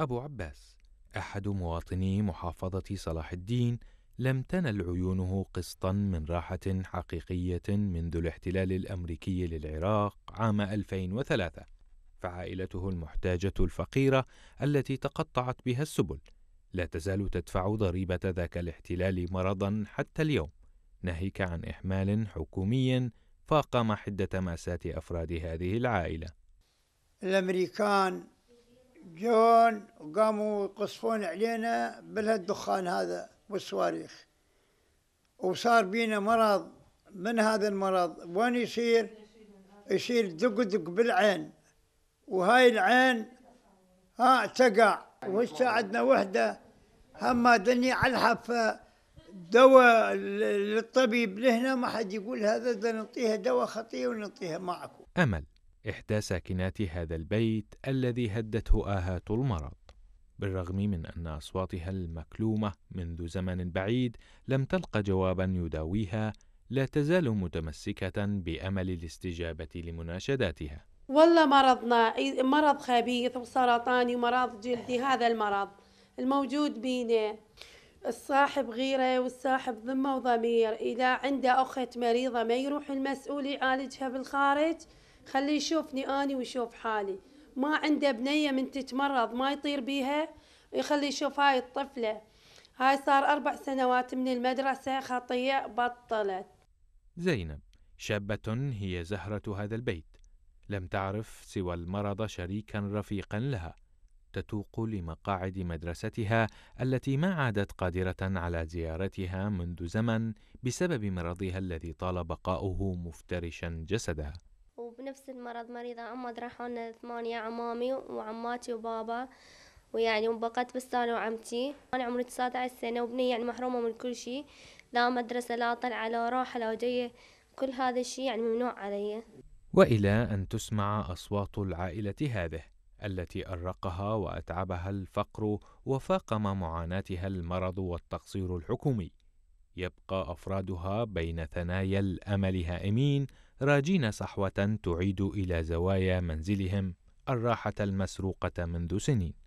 أبو عباس أحد مواطني محافظة صلاح الدين لم تنل عيونه قسطا من راحة حقيقية منذ الاحتلال الأمريكي للعراق عام 2003 فعائلته المحتاجة الفقيرة التي تقطعت بها السبل لا تزال تدفع ضريبة ذاك الاحتلال مرضا حتى اليوم ناهيك عن إحمال حكومي فاقم حدة مأساة أفراد هذه العائلة الأمريكان جون وقاموا يقصفون علينا بالدخان هذا والصواريخ وصار بينا مرض من هذا المرض وين يصير يصير دق دق بالعين وهاي العين ها تقع وهسه عندنا وحده هما دنيا على الحفه دواء للطبيب لهنا ما حد يقول هذا نعطيها دواء خطيه ونعطيها معكم امل إحدى ساكنات هذا البيت الذي هدته آهات المرض بالرغم من أن أصواتها المكلومة منذ زمن بعيد لم تلق جوابا يداويها لا تزال متمسكة بأمل الاستجابة لمناشداتها والله مرضنا مرض خبيث وسرطاني ومرض جلدي هذا المرض الموجود بينا الصاحب غيرة والصاحب ذمة وضمير إذا عنده أخت مريضة ما يروح المسؤول يعالجها بالخارج خليه يشوفني اني ويشوف حالي ما عنده بنيه من تتمرض ما يطير بيها يخلي يشوف هاي الطفله هاي صار اربع سنوات من المدرسه خطيه بطلت زينب شابه هي زهره هذا البيت لم تعرف سوى المرض شريكا رفيقا لها تتوق لمقاعد مدرستها التي ما عادت قادرة على زيارتها منذ زمن بسبب مرضها الذي طال بقاؤه مفترشا جسدها. نفس المرض مريضة أمد راحون ثمانية عمامي وعماتي وبابا ويعني وبقت بس أنا وعمتي أنا عمري تسعة سنة وبني يعني محرومة من كل شيء لا مدرسة لا طلعة لا راحة لا جاية كل هذا الشيء يعني ممنوع علي وإلى أن تسمع أصوات العائلة هذه التي أرقها وأتعبها الفقر وفاقم معاناتها المرض والتقصير الحكومي يبقى أفرادها بين ثنايا الأمل هائمين راجين صحوة تعيد إلى زوايا منزلهم الراحة المسروقة منذ سنين.